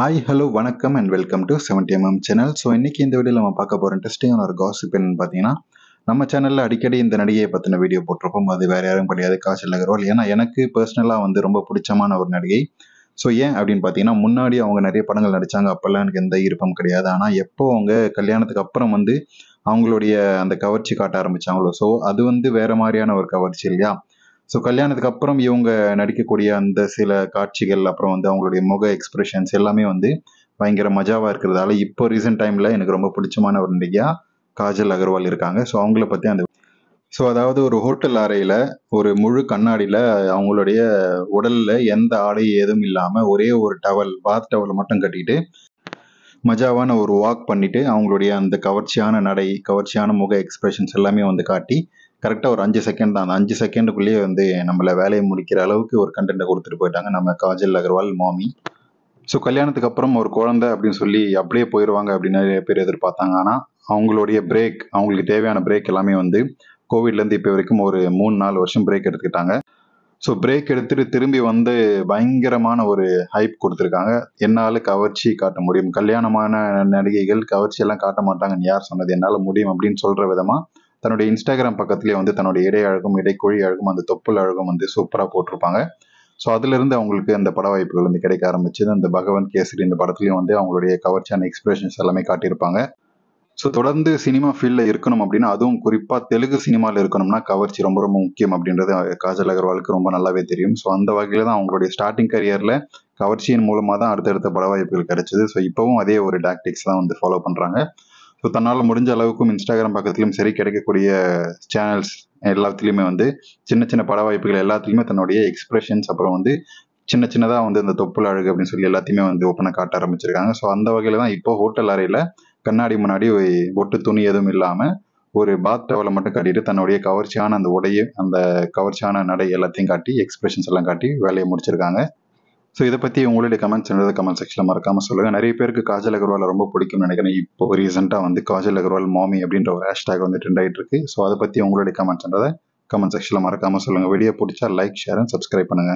hi hello வணக்கம் and welcome to seventy MM channel so இன்றைக்கி இந்த வீடியோவில் நம்ம பார்க்க போகிற இன்ட்ரெஸ்டிங்கான ஒரு காசிப் என்னன்னு பார்த்தீங்கன்னா நம்ம சேனலில் அடிக்கடி இந்த நடிகையை பற்றின வீடியோ போட்டிருப்போம் அது வேறு யாரும் கிடையாது காசில் அகர்வால் ஏன்னா எனக்கு பர்சனலாக வந்து ரொம்ப பிடிச்சமான ஒரு நடிகை ஸோ ஏன் அப்படின்னு பார்த்தீங்கன்னா முன்னாடி அவங்க நிறைய படங்கள் நடித்தாங்க அப்போல்லாம் எனக்கு எந்த ஈர்ப்பும் கிடையாது ஆனால் எப்போ அவங்க கல்யாணத்துக்கு அப்புறம் வந்து அவங்களுடைய அந்த கவர்ச்சி காட்ட ஆரம்பித்தாங்களோ ஸோ அது வந்து வேறு மாதிரியான ஒரு கவர்ச்சி இல்லையா ஸோ கல்யாணத்துக்கு அப்புறம் இவங்க நடிக்கக்கூடிய அந்த சில காட்சிகள் அப்புறம் வந்து அவங்களுடைய முக எக்ஸ்பிரஷன்ஸ் எல்லாமே வந்து பயங்கர மஜாவாக இருக்கிறதால இப்போ ரீசெண்ட் டைமில் எனக்கு ரொம்ப பிடிச்சமான ஒரு நடிகையாக காஜல் அகர்வால் இருக்காங்க ஸோ அவங்கள பற்றி அந்த ஸோ அதாவது ஒரு ஹோட்டல் அறையில் ஒரு முழு கண்ணாடியில் அவங்களுடைய உடலில் எந்த ஆடை ஏதும் இல்லாமல் ஒரே ஒரு டவல் பாத் டவலை மட்டும் கட்டிக்கிட்டு மஜாவான ஒரு வாக் பண்ணிவிட்டு அவங்களுடைய அந்த கவர்ச்சியான நடை கவர்ச்சியான முக எக்ஸ்பிரஷன்ஸ் எல்லாமே வந்து காட்டி கரெக்டாக ஒரு அஞ்சு செகண்ட் தான் அந்த அஞ்சு செகண்டுக்குள்ளேயே வந்து நம்மளை வேலையை முடிக்கிற அளவுக்கு ஒரு கண்டென்ட்டை கொடுத்துட்டு போயிட்டாங்க நம்ம காஜல் அகர்வால் மாமி ஸோ கல்யாணத்துக்கு அப்புறம் ஒரு குழந்தை அப்படின்னு சொல்லி அப்படியே போயிடுவாங்க அப்படின்னு நிறைய பேர் எதிர்பார்த்தாங்க ஆனால் அவங்களுடைய பிரேக் அவங்களுக்கு தேவையான பிரேக் எல்லாமே வந்து கோவிட்லேருந்து இப்போ வரைக்கும் ஒரு மூணு நாலு வருஷம் பிரேக் எடுத்துக்கிட்டாங்க ஸோ பிரேக் எடுத்துகிட்டு திரும்பி வந்து பயங்கரமான ஒரு ஹைப் கொடுத்துருக்காங்க என்னால் கவர்ச்சி காட்ட முடியும் கல்யாணமான நடிகைகள் கவர்ச்சியெல்லாம் காட்ட மாட்டாங்கன்னு யார் சொன்னது என்னால் முடியும் அப்படின்னு சொல்கிற விதமாக தன்னுடைய இன்ஸ்டாகிராம் பக்கத்துலேயே வந்து தன்னுடைய இடை அழகும் இடைக்கொழி அழகும் அந்த தொப்புள் அழகும் வந்து சூப்பராக போட்டிருப்பாங்க ஸோ அதுலேருந்து அவங்களுக்கு அந்த பட வாய்ப்புகள் வந்து கிடைக்க ஆரம்பிச்சது அந்த பகவந்த் கேசரி இந்த படத்துலையும் வந்து அவங்களுடைய கவர்ச்சியான எக்ஸ்பிரஷன்ஸ் எல்லாமே காட்டியிருப்பாங்க ஸோ தொடர்ந்து சினிமா ஃபீல்டில் இருக்கணும் அப்படின்னா அதுவும் குறிப்பாக தெலுங்கு சினிமாவில் இருக்கணும்னா கவர்ச்சி ரொம்ப ரொம்ப முக்கியம் அப்படின்றது காஜல் அகர்வாலுக்கு ரொம்ப நல்லாவே தெரியும் ஸோ அந்த வகையில் தான் அவங்களுடைய ஸ்டார்டிங் கரியரில் கவர்ச்சியின் மூலமாக தான் அடுத்தடுத்த பட வாய்ப்புகள் கிடைச்சிது ஸோ இப்போவும் அதே ஒரு டாக்டிக்ஸ் தான் வந்து ஃபாலோ பண்ணுறாங்க ஸோ தன்னால் முடிஞ்ச அளவுக்கும் இன்ஸ்டாகிராம் பக்கத்துலையும் சரி கிடைக்கக்கூடிய சேனல்ஸ் எல்லாத்துலேயுமே வந்து சின்ன சின்ன பட வாய்ப்புகள் எல்லாத்துலேயுமே தன்னுடைய எக்ஸ்பிரஷன்ஸ் அப்புறம் வந்து சின்ன சின்னதாக வந்து இந்த தொப்புள் அழகு அப்படின்னு சொல்லி எல்லாத்தையுமே வந்து ஓப்பனாக காட்ட ஆரம்பிச்சிருக்காங்க ஸோ அந்த வகையில் தான் இப்போ ஹோட்டல் அறையில் கண்ணாடி முன்னாடி ஒட்டு துணி எதுவும் இல்லாமல் ஒரு பாத் டவலை மட்டும் காட்டிட்டு தன்னுடைய கவர்ச்சியான அந்த உடையை அந்த கவர்ச்சியான நடை எல்லாத்தையும் காட்டி எக்ஸ்பிரஷன்ஸ் எல்லாம் காட்டி வேலையை முடிச்சிருக்காங்க ஸோ இதை பற்றி உங்களுடைய கமெண்ட்ஸ் என்னது கமெண்ட் செக்ஷனில் மறக்காமல் சொல்லுங்கள் நிறைய பேருக்கு காஜல் அகர்வால் ரொம்ப பிடிக்கும் நினைக்கிறேன் இப்போ ரீசெண்டாக வந்து காஜல் அகர்வால் மாமி அப்படின்ற ஒரு ஹேஷ்டாக் வந்து ட்ரெண்ட் ஆகிட்டு இருக்கு ஸோ அதை பற்றி உங்களுடைய கமெண்ட்ஸ்ன்றதை கமெண்ட் செக்ஷனில் மறக்காமல் சொல்லுங்கள் வீடியோ பிடிச்சா லைக் ஷேர் அண்ட் சப்ஸ்கிரைப் பண்ணுங்கள்